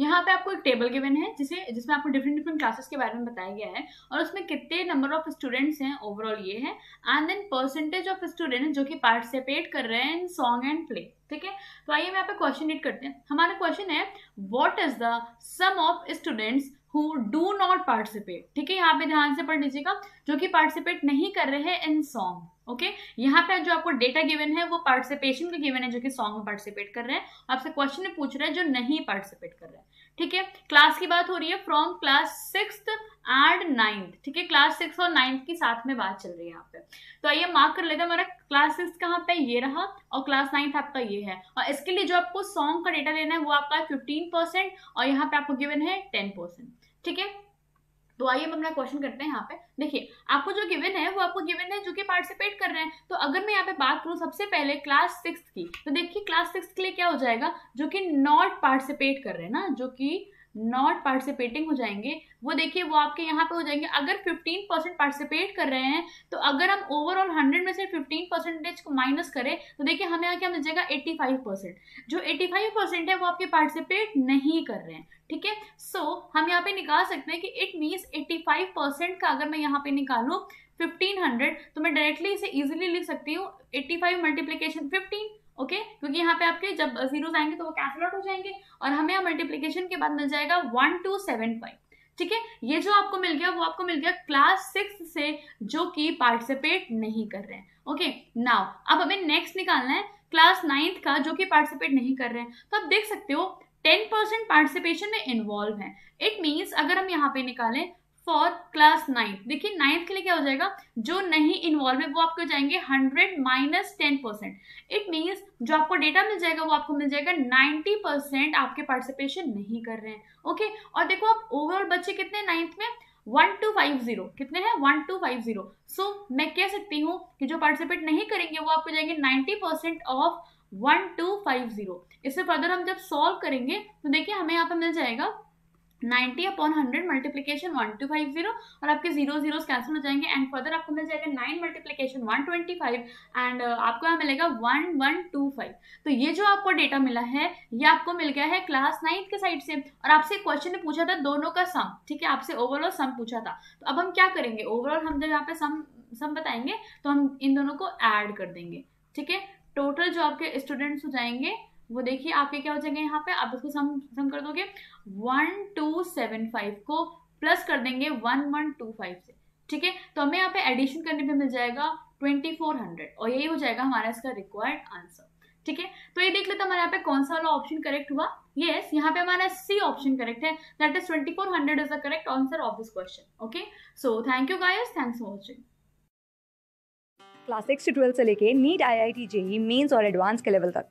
यहाँ पे आपको एक टेबल गिवन है जिसे जिसमें आपको डिफरेंट डिफरेंट क्लासेस के बारे में बताया गया है और उसमें कितने नंबर ऑफ स्टूडेंट्स हैं ओवरऑल ये है and then percentage of student जो कि पार्टिसिपेट कर रहे हैं इन सॉन्ग एंड प्ले ठीक है तो आइए मैं यहाँ पे क्वेश्चन रीड करते हैं हमारा क्वेश्चन है what is the sum of students who do not participate ठीक है यहाँ पे ध्यान से पढ़ लीजिएगा जो कि पार्टिसिपेट नहीं कर रहे हैं इन सॉन्ग ओके यहाँ पे जो आपको डेटा गिवन है वो पार्टिसिपेशन का गिवन है जो कि सॉन्ग में पार्टिसिपेट कर रहे हैं आपसे क्वेश्चन में पूछ रहा है जो नहीं पार्टिसिपेट कर रहे हैं ठीक है क्लास की बात हो रही है from class six and ninth ठीक है क्लास सिक्स और नाइन्थ की साथ में बात चल रही है यहाँ पे तो आइए मार्क कर लेते हैं हमारा क्लास सिक्स कहाँ पे ये रहा और क्लास नाइन्थ आपका ये है और इसके लिए जो आपको सॉन्ग का डेटा लेना है वो आपका फिफ्टीन परसेंट और यहाँ पे आपको गिवन है टेन परसेंट ठीक है तो आइए हम अपना क्वेश्चन करते हैं यहाँ पे देखिए आपको जो गिवन है वो आपको गिवन है जो कि पार्टिसिपेट कर रहे हैं तो अगर मैं यहाँ पे बात करूँ सबसे पहले क्लास सिक्स की तो देखिए क्लास सिक्स के लिए क्या हो जाएगा जो कि नॉट पार्टिसिपेट कर रहे हैं ना जो कि नॉट पार्टिसिपेटिंग हो जाएंगे वो देखिए वो आपके यहाँ पे हो जाएंगे अगर 15 परसेंट पार्टिसिपेट कर रहे हैं तो अगर हम ओवरऑल 100 में से 15 परसेंटेज को माइनस करें तो देखिए हमें यहाँ क्या मिल जाएगा 85 परसेंट जो 85 परसेंट है वो आपके पार्टिसिपेट नहीं कर रहे हैं ठीक है सो हम यहाँ पे निकाल सकते हैं कि इट मीन्स एट्टी का अगर मैं यहाँ पे निकालू 1500 तो मैं डायरेक्टली इसे इजीली लिख सकती हूँ 85 फाइव मल्टीप्लीकेशन फिफ्टीन ओके क्योंकि यहाँ पे आपके जब जीरोज आएंगे तो वो कैंसिल आउट हो जाएंगे और हमें यहाँ मल्टीप्लीकेशन के बाद मिल जाएगा वन टू सेवन फाइव ठीक है ये जो आपको मिल गया वो आपको मिल गया क्लास सिक्स से जो कि पार्टिसिपेट नहीं कर रहे हैं ओके नाउ अब हमें नेक्स्ट निकालना है क्लास नाइन्थ का जो कि पार्टिसिपेट नहीं कर रहे हैं तो आप देख सकते हो टेन परसेंट पार्टिसिपेशन में इन्वॉल्व है इट मीन्स अगर हम यहाँ पे निकालें फॉर क्लास नाइन्थ देखिए नाइन्थ के लिए क्या हो जाएगा जो नहीं इन्वॉल्व है वो आपको जाएंगे hundred minus ten percent it means जो आपको डेटा मिल जाएगा वो आपको मिल जाएगा नाइन्टी परसेंट आपके पार्टिसिपेशन नहीं कर रहे हैं ओके okay? और देखो आप ओवरऑल बच्चे कितने नाइन्थ में वन टू फाइव जीरो कितने हैं one two five zero so मैं कह सकती हूँ कि जो पार्टिसिपेट नहीं करेंगे वो आपको जाएंगे ninety percent of one two five zero इससे फर्दर हम जब सॉल्व करेंगे तो देखिए हमें यहाँ पर मिल जाएगा 90 upon hundred multiplication one two five zero और आपके जीरो जीरो कैंसिल हो जाएंगे एंड फर्दर आपको मिल जाएगा nine multiplication one twenty five and uh, आपको यहाँ मिलेगा वन वन टू फाइव तो ये जो आपको डेटा मिला है ये आपको मिल गया है क्लास नाइन्थ के साइड से और आपसे क्वेश्चन ने पूछा था दोनों का सम ठीक है आपसे ओवरऑल सम पूछा था तो अब हम क्या करेंगे ओवरऑल हम जब यहाँ पे सम सम बताएंगे तो हम इन दोनों को ऐड कर देंगे ठीक है टोटल जो आपके स्टूडेंट्स हो जाएंगे वो देखिए आपके क्या हो जाएंगे यहाँ पे आप इसको सम सम कर दोगे वन टू सेवन फाइव को प्लस कर देंगे वन वन टू फाइव से ठीक है तो हमें यहाँ पे एडिशन करने पे मिल जाएगा ट्वेंटी फोर हंड्रेड और यही हो जाएगा हमारा इसका रिक्वायर्ड आंसर ठीक है तो ये देख लेते हमारे यहाँ पे कौन सा वाला ऑप्शन करेक्ट हुआ यस yes, यहाँ पे हमारा सी ऑप्शन करेक्ट है that is twenty four hundred is the correct answer of this question okay so thank you guys thanks for watching class six से ट्वेल्थ से लेके NEET I I T JEE mains और advance के level तक